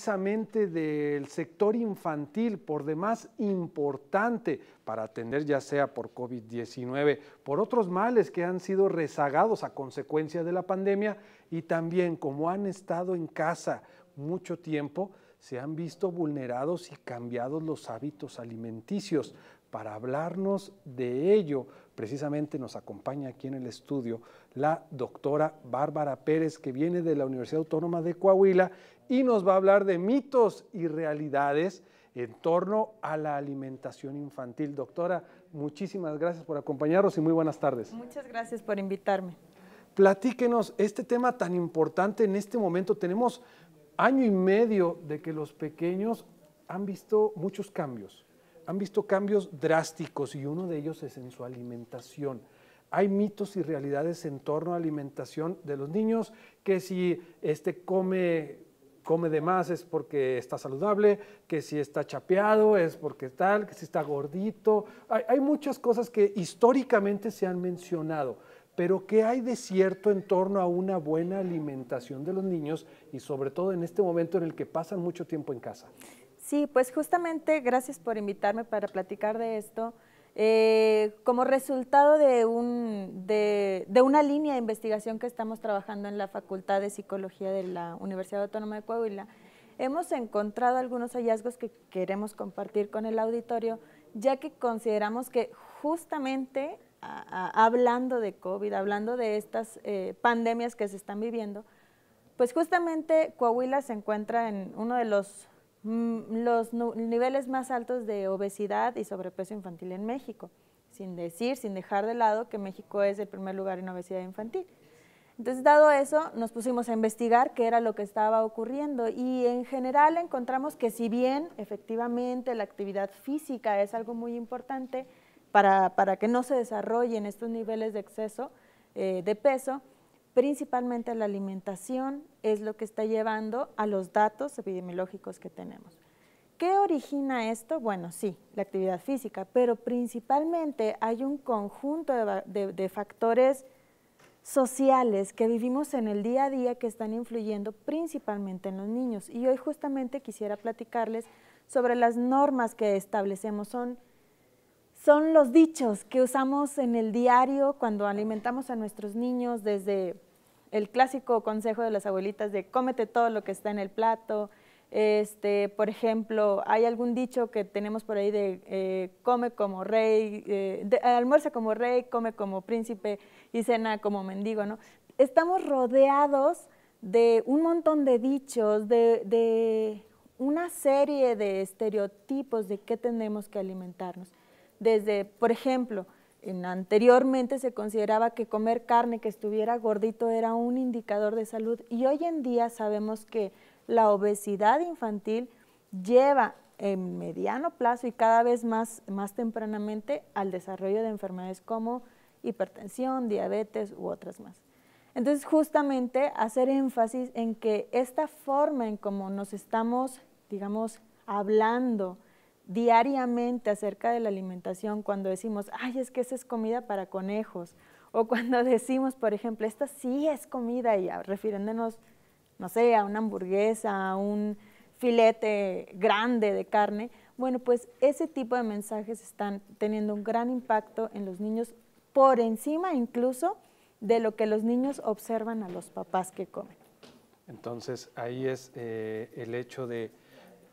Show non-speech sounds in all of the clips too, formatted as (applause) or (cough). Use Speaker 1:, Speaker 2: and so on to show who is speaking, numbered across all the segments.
Speaker 1: precisamente del sector infantil, por demás importante para atender ya sea por COVID-19, por otros males que han sido rezagados a consecuencia de la pandemia y también como han estado en casa mucho tiempo, se han visto vulnerados y cambiados los hábitos alimenticios. Para hablarnos de ello, Precisamente nos acompaña aquí en el estudio la doctora Bárbara Pérez, que viene de la Universidad Autónoma de Coahuila y nos va a hablar de mitos y realidades en torno a la alimentación infantil. Doctora, muchísimas gracias por acompañarnos y muy buenas tardes. Muchas gracias
Speaker 2: por invitarme.
Speaker 1: Platíquenos este tema tan importante en este momento. Tenemos año y medio de que los pequeños han visto muchos cambios han visto cambios drásticos y uno de ellos es en su alimentación. Hay mitos y realidades en torno a la alimentación de los niños, que si este come, come de más es porque está saludable, que si está chapeado es porque tal, que si está gordito. Hay, hay muchas cosas que históricamente se han mencionado, pero ¿qué hay de cierto en torno a una buena alimentación de los niños y sobre todo en este momento en el que pasan mucho tiempo en casa?
Speaker 2: Sí, pues justamente gracias por invitarme para platicar de esto. Eh, como resultado de, un, de, una línea de investigación que estamos trabajando en la Facultad de Psicología de la Universidad Autónoma de Coahuila, hemos encontrado algunos hallazgos que queremos compartir con el auditorio, ya que consideramos que justamente hablando de COVID, hablando de estas eh, pandemias que se están viviendo, pues justamente Coahuila se encuentra en uno de los Mm, los niveles más altos de obesidad y sobrepeso infantil en México, sin decir, sin dejar de lado que México es el primer lugar en obesidad infantil. Entonces, dado eso, nos pusimos a investigar qué era lo que estaba ocurriendo y en general encontramos que si bien efectivamente la actividad física es algo muy importante para, que no se desarrollen estos niveles de exceso eh, de peso, principalmente la alimentación es lo que está llevando a los datos epidemiológicos que tenemos. ¿Qué origina esto? Bueno, sí, la actividad física, pero principalmente hay un conjunto de, factores sociales que vivimos en el día a día que están influyendo principalmente en los niños. Y hoy justamente quisiera platicarles sobre las normas que establecemos. Son son los dichos que usamos en el diario cuando alimentamos a nuestros niños, desde el clásico consejo de las abuelitas de cómete todo lo que está en el plato, este, por ejemplo, hay algún dicho que tenemos por ahí de eh, come como rey, eh, almuerza como rey, come como príncipe y cena como mendigo, ¿no? Estamos rodeados de un montón de dichos, de una serie de estereotipos de qué tenemos que alimentarnos desde, por ejemplo, anteriormente se consideraba que comer carne que estuviera gordito era un indicador de salud y hoy en día sabemos que la obesidad infantil lleva en mediano plazo y cada vez más, más tempranamente al desarrollo de enfermedades como hipertensión, diabetes u otras más. Entonces, justamente hacer énfasis en que esta forma en cómo nos estamos, digamos, hablando, diariamente acerca de la alimentación cuando decimos, ay, es que esa es comida para conejos, o (laughs) cuando decimos, por ejemplo, esta sí es comida, y refiriéndonos, no sé, a una hamburguesa, a un filete grande de carne, bueno, pues ese tipo de mensajes están teniendo un gran impacto en los niños, por encima incluso de lo que los niños observan a los papás que comen.
Speaker 1: Entonces, ahí es eh, el hecho de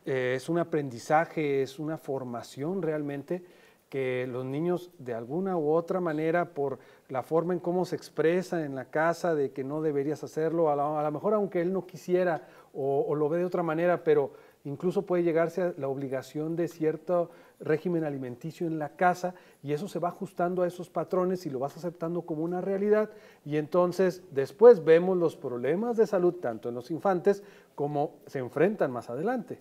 Speaker 1: eh, es un aprendizaje, es una formación realmente que los niños de alguna u otra manera, por la forma en cómo se expresa en la casa, de que no deberías hacerlo, a lo mejor aunque él no quisiera o lo ve de otra manera, pero incluso puede llegarse a la obligación de cierto régimen alimenticio en la casa y eso se va ajustando a esos patrones y lo vas aceptando como una realidad y entonces después vemos los problemas de salud tanto en los infantes como se enfrentan más adelante.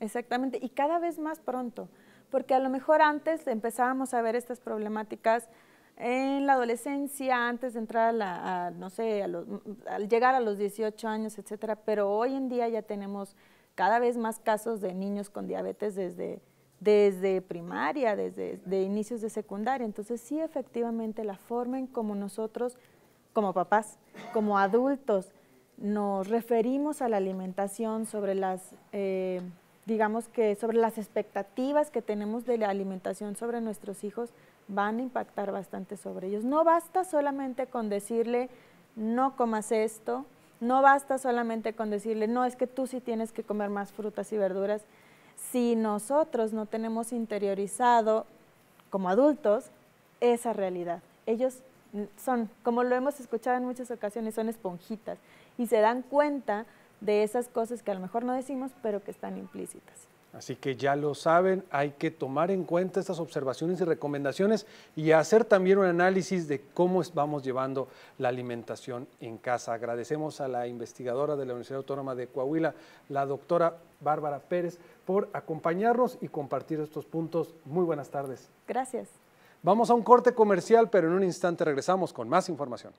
Speaker 2: Exactamente, y cada vez más pronto, porque a lo mejor antes empezábamos a ver estas problemáticas en la adolescencia, antes de entrar a, no sé, los, al llegar a los 18 años, etcétera, pero hoy en día ya tenemos cada vez más casos de niños con diabetes desde, desde primaria, desde inicios de secundaria. Entonces sí, efectivamente, la forma en como nosotros, como papás, como adultos, nos referimos a la alimentación sobre las, eh, digamos que sobre las expectativas que tenemos de la alimentación sobre nuestros hijos, van a impactar bastante sobre ellos. No basta solamente con decirle, no comas esto, no basta solamente con decirle, no, es que tú sí tienes que comer más frutas y verduras. Si nosotros no tenemos interiorizado como adultos esa realidad, ellos son, como lo hemos escuchado en muchas ocasiones, son esponjitas y se dan cuenta de esas cosas que a lo mejor no decimos, pero que están implícitas.
Speaker 1: Así que ya lo saben, hay que tomar en cuenta estas observaciones y recomendaciones y hacer también un análisis de cómo vamos llevando la alimentación en casa. Agradecemos a la investigadora de la Universidad Autónoma de Coahuila, la doctora Bárbara Pérez, por acompañarnos y compartir estos puntos. Muy buenas tardes. Gracias. Vamos a un corte comercial, pero en un instante regresamos con más información.